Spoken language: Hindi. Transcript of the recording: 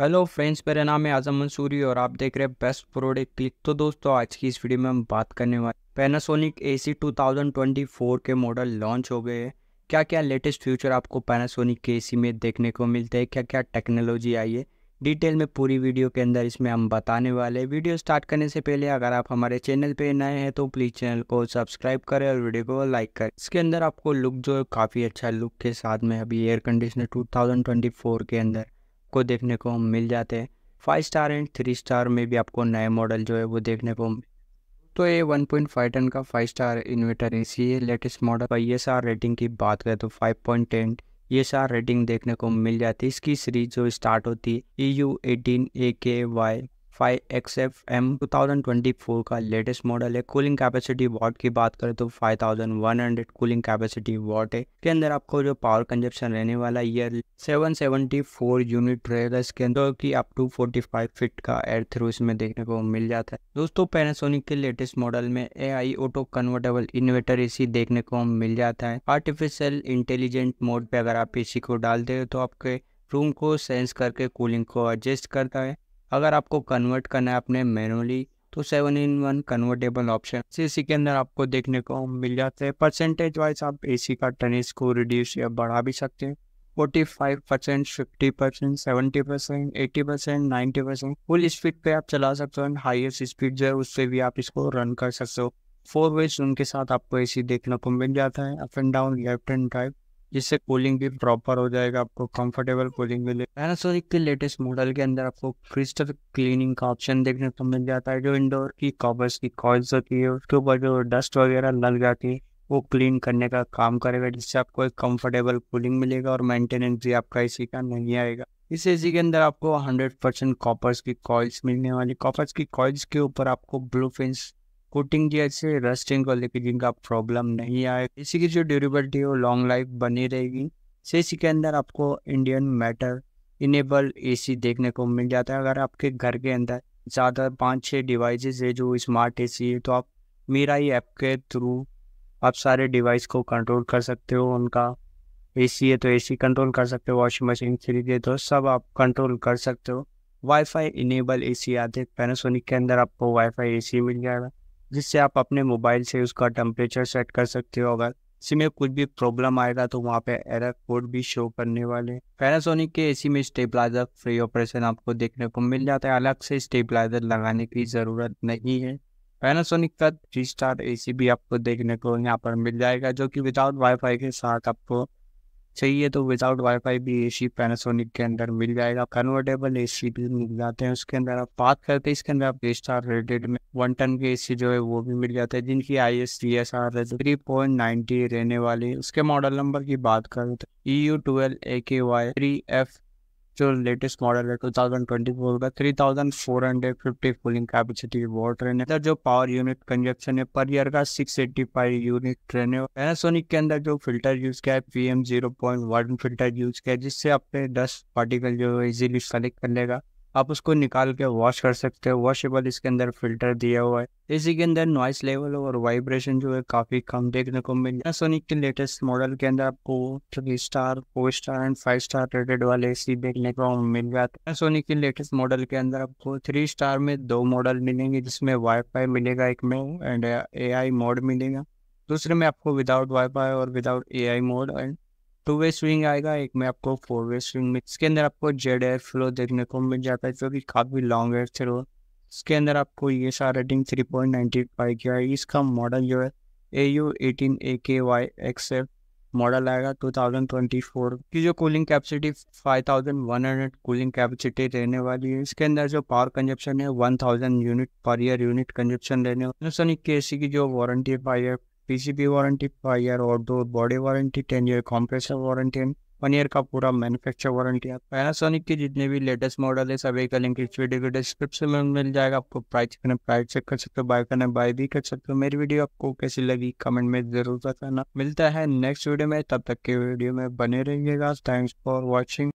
हेलो फ्रेंड्स मेरा नाम है आजम मंसूरी और आप देख रहे हैं बेस्ट प्रोडक्ट क्लिक तो दोस्तों आज की इस वीडियो में हम बात करने वाले पैनासोनिक ए सी के मॉडल लॉन्च हो गए हैं क्या क्या लेटेस्ट फ्यूचर आपको पैनासोनिक के ए में देखने को मिलते हैं क्या क्या टेक्नोलॉजी आई है डिटेल में पूरी वीडियो के अंदर इसमें हम बताने वाले हैं वीडियो स्टार्ट करने से पहले अगर आप हमारे चैनल पे नए हैं तो प्लीज़ चैनल को सब्सक्राइब करें और वीडियो को लाइक करें इसके अंदर आपको लुक जो है काफ़ी अच्छा लुक के साथ में अभी एयर कंडीशनर 2024 के अंदर को देखने को मिल जाते हैं five star and three star में भी आपको नए मॉडल जो है वो देखने को तो ये 1.5 टन का five star inverter A C है लेटेस्ट मॉडल का ये सार रेटिंग की बात करें तो 5.10 ये सार रेटिंग देखने को मिल जाती है इसकी सीरीज जो स्टार्ट होती है E U eighteen A K Y five X F M two thousand twenty four का लेटेस्ट मॉडल है कूलिंग कैपेसिटी वॉट की बात करें तो five thousand one hundred cooling capacity watt है इसके अंदर आपको जो पावर कंजप्शन रहने वाला year seven seventy four unit रहेगा इसके अंदर की up to forty five feet का एयर थ्रू इसमें देखने को मिल जाता है दोस्तों पैनासोनिक के लेटेस्ट मॉडल में A I auto convertible inverter C देखने को मिल जाता है आर्टिफिशियल इंटेलिजेंट मोड पे अगर आप एसी को डालते हो तो आपके रूम को सेंस करके कूलिंग को एडजस्ट करता है अगर आपको कन्वर्ट करना है अपने मैनुअली तो seven in one convertible option C के अंदर आपको देखने को मिल जाते हैं परसेंटेज वाइज आप एसी का टनेज को रिड्यूस या बढ़ा भी सकते हैं forty five percent fifty percent seventy percent eighty percent ninety percent full speed पे आप चला सकते हो एंड हाईएस्ट स्पीड जो है उससे भी आप इसको रन कर सकते हो फोर वेज उनके साथ आपको एसी देखने को मिल जाता है up and down left and right जिससे कूलिंग भी प्रॉपर हो जाएगा आपको कंफर्टेबल कूलिंग मिलेगी पैनासोनिक के लेटेस्ट मॉडल के अंदर आपको क्रिस्टल क्लीनिंग का ऑप्शन देखने को मिल जाता है जो इंडोर की कॉबर्स की कॉइल्स होती है उसके ऊपर जो डस्ट वगैरह लग जाती है वो क्लीन करने का काम करेगा जिससे आपको एक कंफर्टेबल कूलिंग मिलेगा और मेंटेनेंस भी आपका इसी का नहीं आएगा इस एसी के अंदर आपको 100% परसेंट कॉपर्स की कॉइल्स मिलने वाली कॉपर्स की कॉइल्स के ऊपर आपको ब्लू फिंस कोटिंग जैसे रस्टिंग और लेकर का प्रॉब्लम नहीं आए इसी की जो ड्यूरेबिलिटी है वो लॉन्ग लाइफ बनी रहेगी से इसी के अंदर आपको इंडियन मैटर इनेबल एसी देखने को मिल जाता है अगर आपके घर के अंदर ज़्यादा पाँच छः डिवाइसेस है जो स्मार्ट एसी है तो आप मेरा ही ऐप के थ्रू आप सारे डिवाइस को कंट्रोल कर सकते हो उनका एसी है तो एसी कंट्रोल कर सकते हो वॉशिंग मशीन फ्रिज है तो सब आप कंट्रोल कर सकते हो वाईफाई इनेबल एसी आते हैं पैनासोनिक के अंदर आपको वाईफाई एसी मिल जाएगा जिससे आप अपने मोबाइल से उसका टेम्परेचर सेट कर सकते हो अगर इसी में कुछ भी प्रॉब्लम आएगा तो वहाँ पे एरर कोड भी शो करने वाले पैनासोनिक के एसी में स्टेबलाइजर फ्री ऑपरेशन आपको देखने को मिल जाता है अलग से स्टेबलाइजर लगाने की ज़रूरत नहीं है पैनासोनिक का थ्री स्टार ए भी आपको देखने को यहाँ पर मिल जाएगा जो कि विदाउट वाईफाई के साथ आपको चाहिए तो विदाउट वाईफाई भी ए सी पैनासोनिक के अंदर मिल जाएगा कन्वर्टेबल ए सी भी मिल जाते हैं उसके अंदर आप बात करते हैं इसके अंदर आप स्टार रेटेड में वन टन के ए सी जो है वो भी मिल जाते हैं जिनकी I S T S R three point ninety रहने वाली उसके मॉडल नंबर की बात करें तो E U twelve A K Y three F जो लेटेस्ट मॉडल है 2024 का three thousand four hundred fifty cooling capacity वो ट्रेन है जो पावर यूनिट कंजक्शन है पर ईयर का सिक्स एट्टी फाइव यूनिट ट्रेन है पैनासोनिक के अंदर जो फिल्टर यूज किया है P M zero point one filter use किया है जिससे अपने डस्ट पार्टिकल जो इजिली कलेक्ट कर लेगा आप उसको निकाल के वॉश कर सकते हो वॉशेबल इसके अंदर फिल्टर दिया हुआ है इसी के अंदर नॉइस लेवल और वाइब्रेशन जो है काफ़ी कम देखने को मिल रहा सोनिक के लेटेस्ट मॉडल के अंदर आपको three star four star and five star rated वाले सी देखने को मिल जाता है सोनिक के लेटेस्ट मॉडल के अंदर आपको थ्री स्टार में दो मॉडल मिलेंगे जिसमें वाई मिलेगा एक में एंड ए मोड मिलेगा दूसरे में आपको विदाउट वाई और without A mode and two way swing आएगा एक में आपको फोर वे स्विंग में इसके अंदर आपको जेड एयर फ्लो देखने को मिल जाता है जो कि काफ़ी लॉन्ग एयर थ्रो इसके अंदर आपको ये सारा rating three point ninety five की आएगी इसका मॉडल जो है ए you eighteen A K Y X F model आएगा टू थाउजेंड ट्वेंटी फोर की जो cooling capacity five thousand one hundred cooling capacity रहने वाली है इसके अंदर जो पावर कंजप्शन है one thousand unit per year unit consumption रहने वाली सोनिक के सी की जो वारंटी है five PCB warranty five year और दो body warranty ten year compressor warranty and one year का पूरा मैनुफेक्चर वारंटी है पैनासोनिक के जितने भी लेटेस्ट मॉडल है सभी का लिंक इस वीडियो के डिस्क्रिप्शन में मिल जाएगा आपको प्राइस करना प्राइस चेक कर सकते हो बाय करना बाय भी कर सकते हो मेरी वीडियो आपको कैसी लगी कमेंट में जरूर बताना मिलता है नेक्स्ट वीडियो में तब तक के वीडियो में बने रहिएगा थैंक्स फॉर वॉचिंग